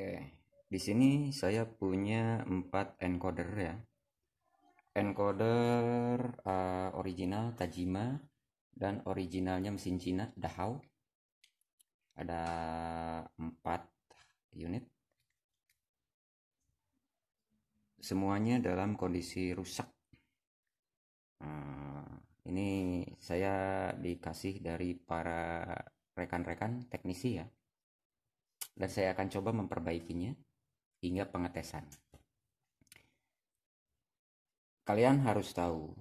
Oke, di sini saya punya 4 encoder ya. Encoder uh, original Tajima dan originalnya mesin Cina Dahao. Ada 4 unit. Semuanya dalam kondisi rusak. Uh, ini saya dikasih dari para rekan-rekan teknisi ya dan saya akan coba memperbaikinya hingga pengetesan. Kalian harus tahu,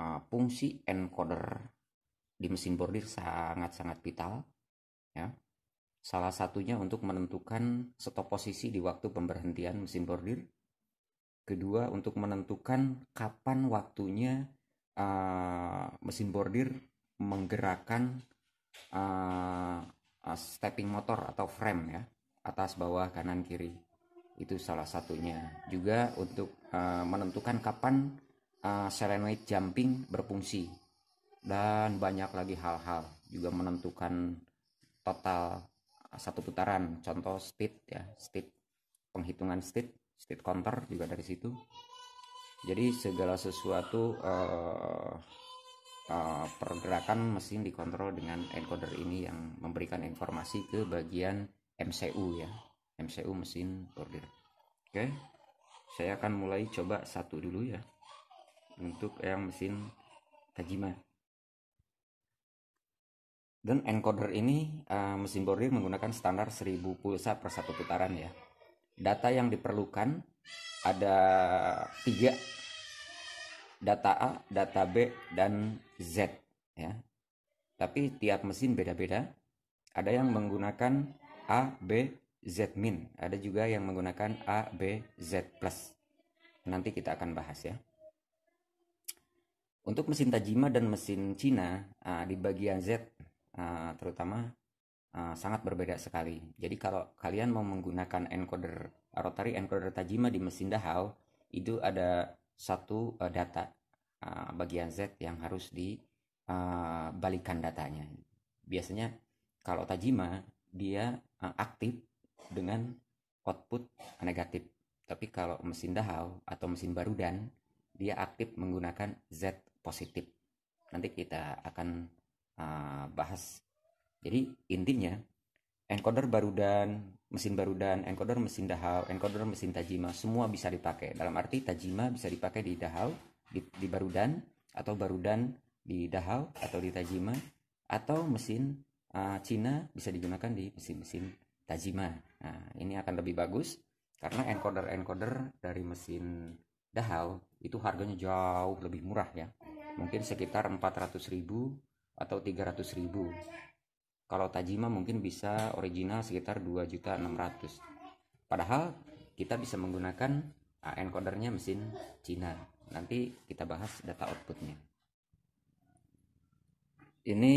uh, fungsi encoder di mesin bordir sangat-sangat vital ya. Salah satunya untuk menentukan stop posisi di waktu pemberhentian mesin bordir. Kedua, untuk menentukan kapan waktunya uh, mesin bordir menggerakkan uh, uh, stepping motor atau frame ya atas bawah kanan kiri itu salah satunya juga untuk uh, menentukan kapan uh, jumping berfungsi dan banyak lagi hal-hal juga menentukan total eh, satu putaran contoh speed ya speed penghitungan speed speed counter juga dari situ jadi segala sesuatu uh, uh, pergerakan mesin dikontrol dengan encoder ini yang memberikan informasi ke bagian MCU ya MCU mesin order oke saya akan mulai coba satu dulu ya untuk yang mesin Tajima. dan encoder ini uh, mesin bordir menggunakan standar 1000 pulsa per satu putaran ya. Data yang diperlukan ada tiga data A, data B, dan Z ya. Tapi tiap mesin beda-beda. Ada yang menggunakan A, B, Z min. Ada juga yang menggunakan A, B, Z plus. Nanti kita akan bahas ya. Untuk mesin Tajima dan mesin Cina di bagian Z terutama sangat berbeda sekali. Jadi kalau kalian mau menggunakan encoder rotary encoder Tajima di mesin Dahau itu ada satu e, data bagian Z yang harus dibalikan datanya. Biasanya kalau Tajima dia eh, aktif dengan output negatif. Tapi kalau mesin dahau atau mesin barudan, dia aktif menggunakan Z positif. Nanti kita akan uh, bahas. Jadi intinya encoder barudan, mesin barudan, encoder mesin dahau, encoder mesin Tajima, semua bisa dipakai. Dalam arti Tajima bisa dipakai di dahau, di, di barudan, atau barudan di dahau atau di Tajima, atau mesin uh, Cina bisa digunakan di mesin-mesin Tajima. Nah, ini akan lebih bagus karena encoder-encoder dari mesin Dahal itu harganya jauh lebih murah ya. Mungkin sekitar 400.000 atau 300.000. Kalau Tajima mungkin bisa original sekitar 2.600. Padahal kita bisa menggunakan ah, encodernya mesin Cina. Nanti kita bahas data outputnya. Ini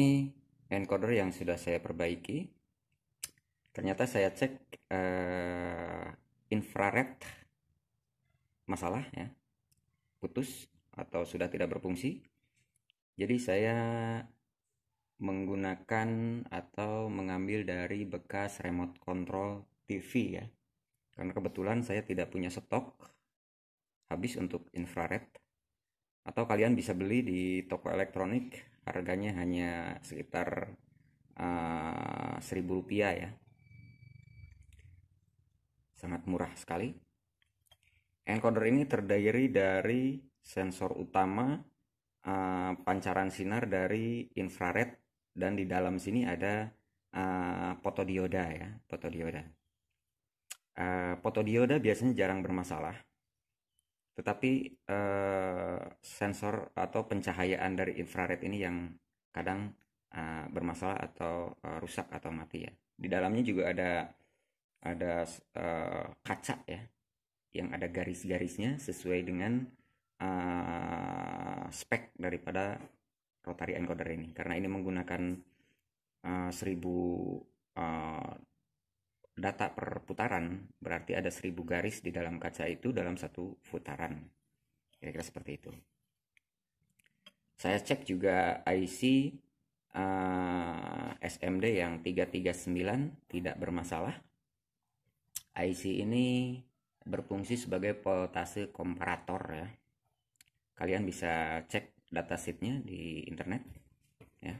encoder yang sudah saya perbaiki ternyata saya cek uh, infrared masalah ya putus atau sudah tidak berfungsi jadi saya menggunakan atau mengambil dari bekas remote control TV ya karena kebetulan saya tidak punya stok habis untuk infrared atau kalian bisa beli di toko elektronik harganya hanya sekitar eh, seribu uh, rupiah ya sangat murah sekali encoder ini terdiri dari sensor utama uh, pancaran sinar dari infrared dan di dalam sini ada uh, ya fotodioda uh, biasanya jarang bermasalah tetapi uh, sensor atau pencahayaan dari infrared ini yang kadang uh, bermasalah atau uh, rusak atau mati ya di dalamnya juga ada ada uh, kaca ya yang ada garis-garisnya sesuai dengan uh, spek daripada rotary encoder ini karena ini menggunakan uh, 1000 uh, data perputaran berarti ada seribu garis di dalam kaca itu dalam satu putaran. Kira-kira seperti itu. Saya cek juga IC uh, eh, SMD yang 339 tidak bermasalah. IC ini berfungsi sebagai voltase komparator ya. Kalian bisa cek datasheetnya di internet ya.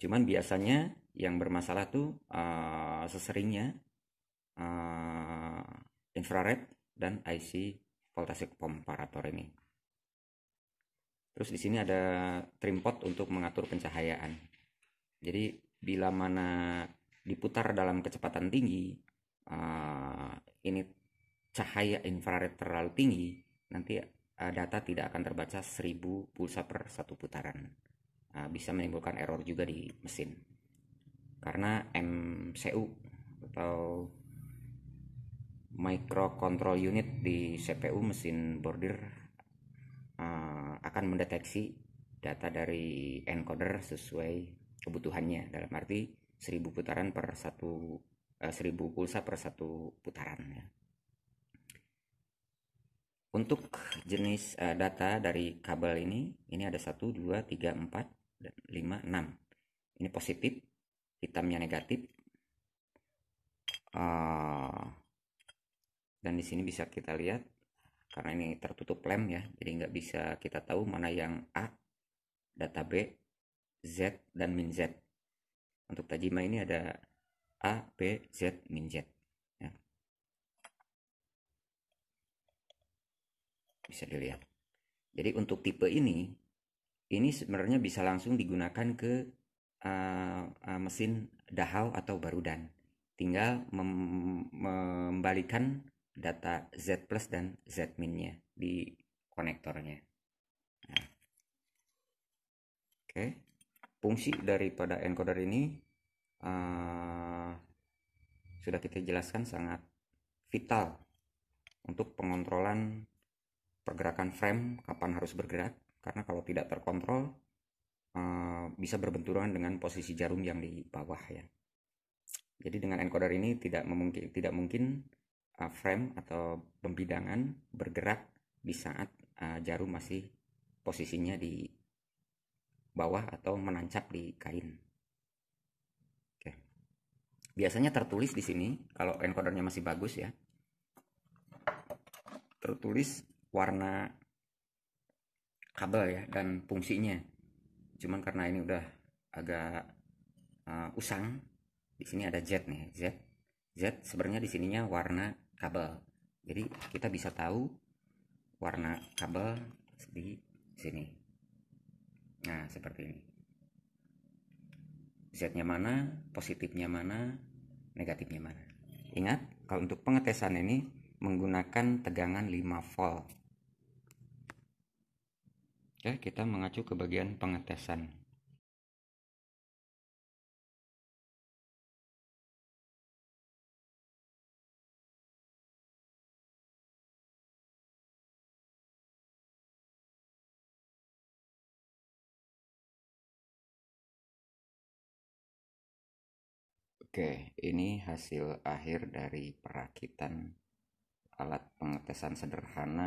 Cuman biasanya yang bermasalah tuh uh, seseringnya uh, infrared dan IC voltase komparator ini. Terus di sini ada trim pot untuk mengatur pencahayaan. Jadi bila mana diputar dalam kecepatan tinggi, uh, ini cahaya infrared terlalu tinggi, nanti uh, data tidak akan terbaca 1000 pulsa per satu putaran. Nah, bisa menimbulkan error juga di mesin karena MCU atau micro control unit di CPU mesin bordir eh, akan mendeteksi data dari encoder sesuai kebutuhannya dalam arti 1000 putaran per satu eh, seribu 1000 pulsa per satu putaran ya. Untuk jenis eh, data dari kabel ini, ini ada 1 2 3 4 5, 6. Ini positif, hitamnya negatif. Ah, dan di sini bisa kita lihat karena ini tertutup lem ya, jadi nggak bisa kita tahu mana yang A, data B, Z, dan min Z. Untuk Tajima ini ada A, B, Z, min Z. Ya. Bisa dilihat. Jadi untuk tipe ini ini sebenarnya bisa langsung digunakan ke uh, uh, mesin dahau atau barudan. Tinggal mem membalikan data Z plus dan Z min di konektornya. Nah. Oke, okay. fungsi daripada encoder ini uh, sudah kita jelaskan sangat vital untuk pengontrolan pergerakan frame kapan harus bergerak karena kalau tidak terkontrol uh, bisa berbenturan dengan posisi jarum yang di bawah ya jadi dengan encoder ini tidak memungkin tidak mungkin uh, frame atau pembidangan bergerak di saat uh, jarum masih posisinya di bawah atau menancap di kain Oke. biasanya tertulis di sini kalau encodernya masih bagus ya tertulis warna kabel ya dan fungsinya cuman karena ini udah agak uh, usang di sini ada Z nih Z Z sebenarnya di sininya warna kabel jadi kita bisa tahu warna kabel di sini nah seperti ini Z nya mana positifnya mana negatifnya mana ingat kalau untuk pengetesan ini menggunakan tegangan 5 volt Oke, ya, kita mengacu ke bagian pengetesan. Oke, ini hasil akhir dari perakitan alat pengetesan sederhana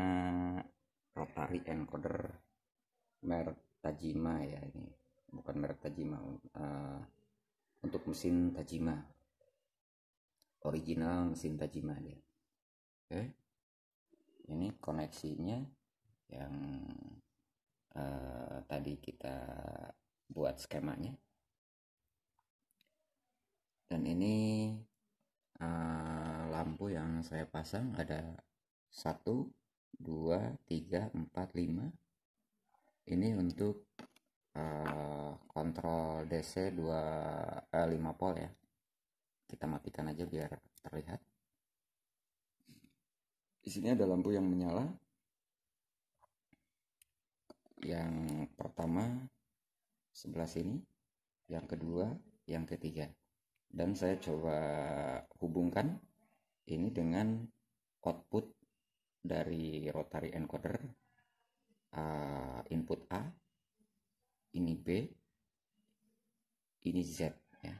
rotary encoder merek Tajima ya ini bukan merek Tajima uh, untuk mesin Tajima original mesin Tajima dia oke okay. ini koneksinya yang uh, tadi kita buat skemanya dan ini uh, lampu yang saya pasang ada satu dua tiga empat lima ini untuk uh, kontrol DC 25 eh, volt ya kita matikan aja biar terlihat di sini ada lampu yang menyala yang pertama sebelah sini yang kedua yang ketiga dan saya coba hubungkan ini dengan output dari rotary encoder uh, input A ini B ini Z ya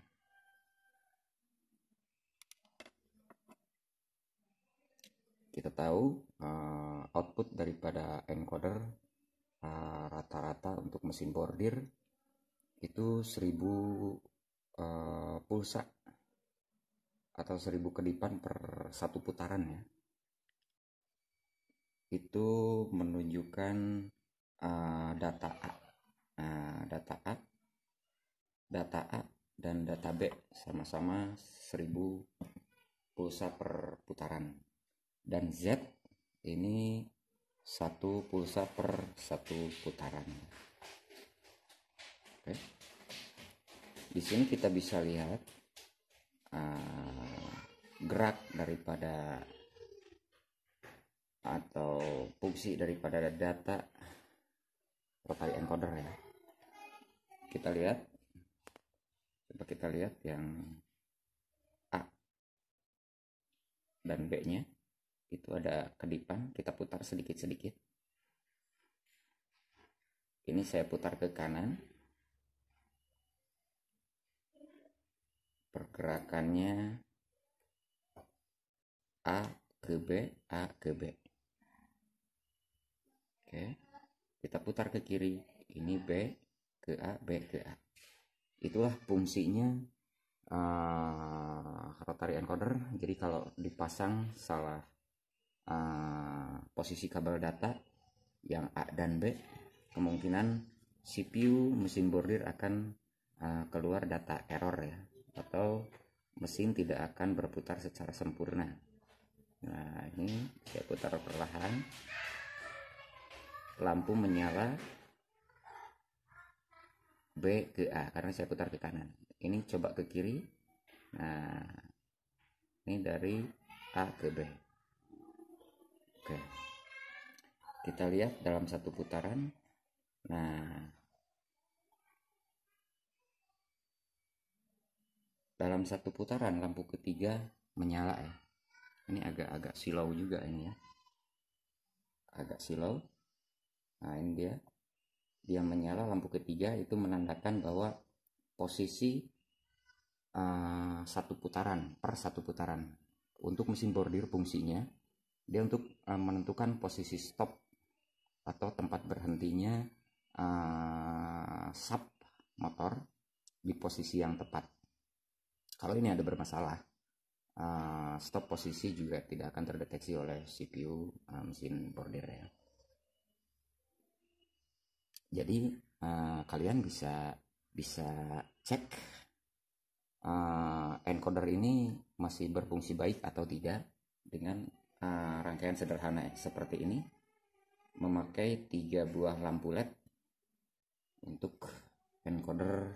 kita tahu uh, output daripada encoder eh, rata-rata uh, untuk mesin bordir itu 1000 uh, pulsa atau 1000 kedipan per satu putaran ya itu menunjukkan uh, data A uh, data A data A dan data B sama-sama 1000 pulsa per putaran dan Z ini satu pulsa per satu putaran oke di sini kita bisa lihat uh, gerak daripada atau fungsi daripada data rotary encoder ya kita lihat coba kita lihat yang A dan B nya itu ada kedipan kita putar sedikit-sedikit ini saya putar ke kanan pergerakannya A ke B A ke B oke kita putar ke kiri ini B ke A B ke A itulah fungsinya uh, rotary encoder jadi kalau dipasang salah uh, posisi kabel data yang A dan B kemungkinan CPU mesin bordir akan uh, keluar data error ya atau mesin tidak akan berputar secara sempurna nah ini saya putar perlahan lampu menyala B ke A karena saya putar ke kanan ini coba ke kiri nah ini dari A ke B oke kita lihat dalam satu putaran nah dalam satu putaran lampu ketiga menyala ya ini agak-agak silau juga ini ya agak silau nah ini dia dia menyala lampu ketiga itu menandakan bahwa posisi uh, satu putaran per satu putaran untuk mesin bordir fungsinya dia untuk uh, menentukan posisi stop atau tempat berhentinya uh, sub motor di posisi yang tepat kalau ini ada bermasalah uh, stop posisi juga tidak akan terdeteksi oleh CPU uh, mesin bordir ya jadi uh, kalian bisa bisa cek uh, encoder ini masih berfungsi baik atau tidak dengan uh, rangkaian sederhana seperti ini memakai tiga buah lampu led untuk encoder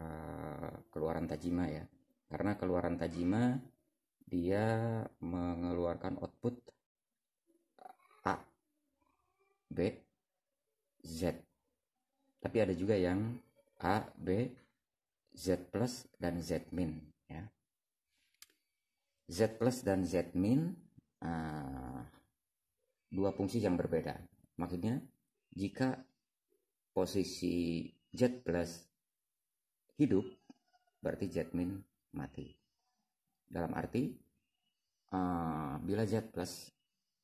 uh, keluaran Tajima ya karena keluaran Tajima dia mengeluarkan output A B Z tapi ada juga yang A, B, Z plus dan Z min ya. Z plus dan Z min uh, dua fungsi yang berbeda. Maksudnya jika posisi Z plus hidup berarti Z min mati. Dalam arti uh, bila Z plus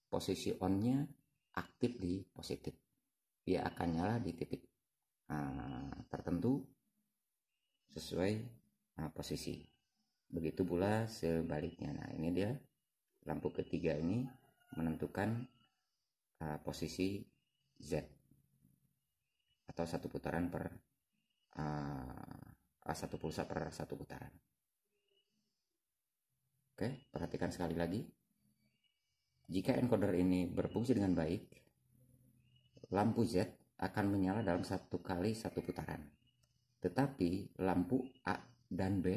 posisi onnya aktif di positif dia akan nyala di titik Ah, tertentu sesuai uh, posisi. Begitu pula sebaliknya. Nah, ini dia lampu ketiga ini menentukan uh, posisi Z atau satu putaran per uh, satu pulsa per satu putaran. Oke, perhatikan sekali lagi. Jika encoder ini berfungsi dengan baik, lampu Z akan menyala dalam satu kali satu putaran. Tetapi lampu A dan B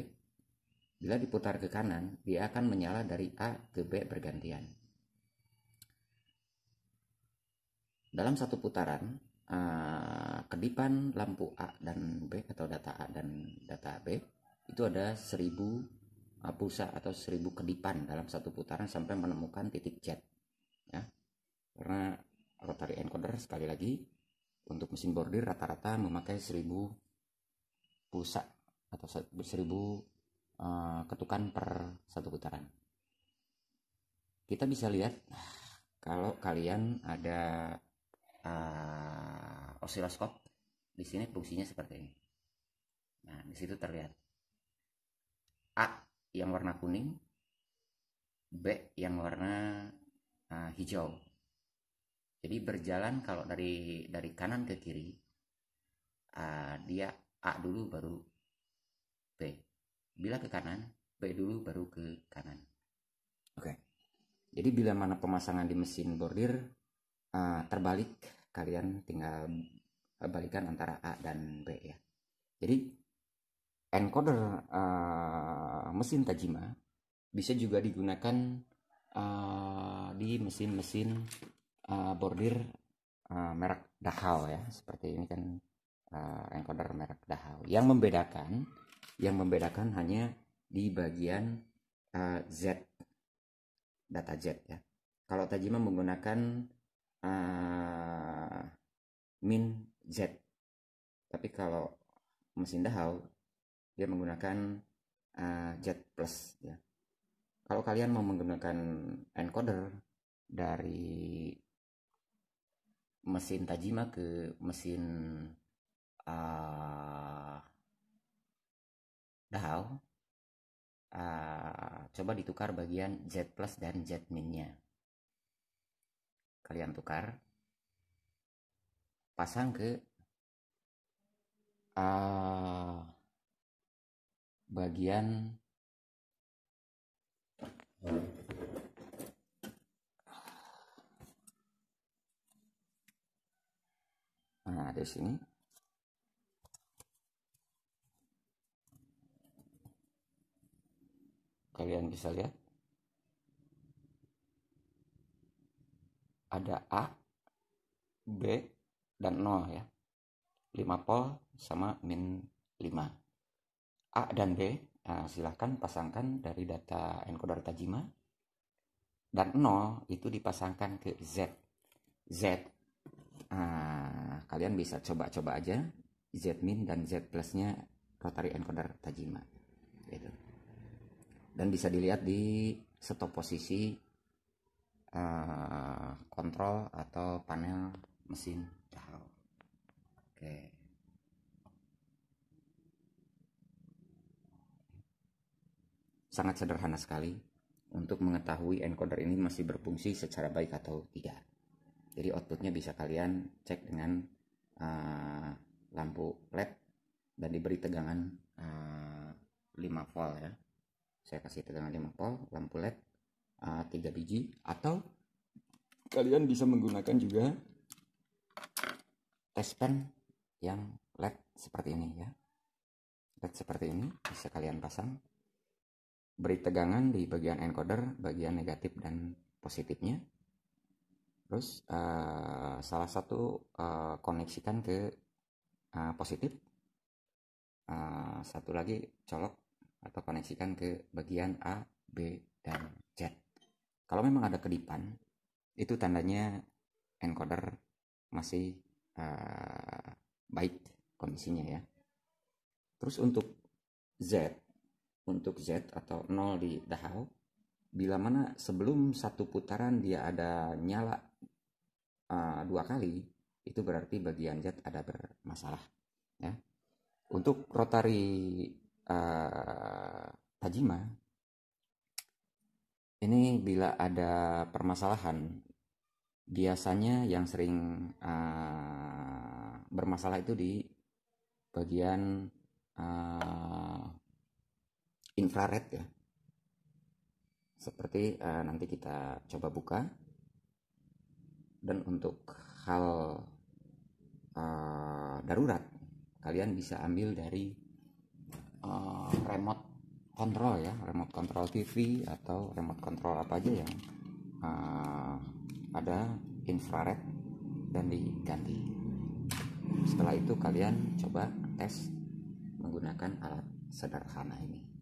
bila diputar ke kanan, dia akan menyala dari A ke B bergantian. Dalam satu putaran, kedipan lampu A dan B atau data A dan data B itu ada seribu pulsa atau seribu kedipan dalam satu putaran sampai menemukan titik Z. Ya. Karena rotary encoder sekali lagi untuk mesin bordir rata-rata memakai 1000 pulsa atau 1000 eh, ketukan per satu putaran kita bisa lihat kalau kalian ada uh, osiloskop di sini fungsinya seperti ini nah di situ terlihat A yang warna kuning B yang warna uh, hijau jadi berjalan kalau dari dari kanan ke kiri uh, dia A dulu baru B. Bila ke kanan, B dulu baru ke kanan. Oke. Okay. Jadi bila mana pemasangan di mesin bordir uh, terbalik, kalian tinggal balikan antara A dan B ya. Jadi encoder uh, mesin Tajima bisa juga digunakan uh, di mesin-mesin uh, bordir uh, merek Dahau ya seperti ini kan uh, encoder merek Dahau yang membedakan yang membedakan hanya di bagian uh, Z data Z ya kalau Tajima menggunakan uh, min Z tapi kalau mesin Dahau dia menggunakan uh, Z plus ya kalau kalian mau menggunakan encoder dari mesin Tajima ke mesin uh, Dahau uh, coba ditukar bagian Z plus dan Z minnya kalian tukar pasang ke uh, bagian Nah, di sini kalian bisa lihat ada A, B, dan 0 ya. 5 pol sama min 5. A dan B nah, silahkan pasangkan dari data encoder Tajima. Dan 0 itu dipasangkan ke Z. Z. Nah, Nah, kalian bisa coba-coba aja Z min dan Z plusnya rotary encoder Tajima. Gitu. Dan bisa dilihat di stop posisi uh, kontrol atau panel mesin Oke. Sangat sederhana sekali untuk mengetahui encoder ini masih berfungsi secara baik atau tidak. Jadi outputnya bisa kalian cek dengan uh, lampu LED dan diberi tegangan uh, eh, 5 volt ya. Saya kasih tegangan 5 volt, lampu LED uh, eh, 3 biji atau kalian bisa menggunakan juga test pen yang LED seperti ini ya. LED seperti ini bisa kalian pasang. Beri tegangan di bagian encoder, bagian negatif dan positifnya terus uh, salah satu uh, koneksikan ke uh, positif uh, satu lagi colok atau koneksikan ke bagian A B dan Z kalau memang ada kedipan itu tandanya encoder masih uh, baik kondisinya ya terus untuk Z untuk Z atau 0 di Dahau bila mana sebelum satu putaran dia ada nyala Eh, dua kali itu berarti bagian Z ada bermasalah ya untuk rotari uh, eh, Tajima ini bila ada permasalahan biasanya yang sering uh, bermasalah itu di bagian uh, infrared ya seperti uh, nanti kita coba buka dan untuk hal uh, darurat kalian bisa ambil dari uh, remote control ya remote control TV atau remote control apa aja yang uh, ada infrared dan diganti setelah itu kalian coba tes menggunakan alat sederhana ini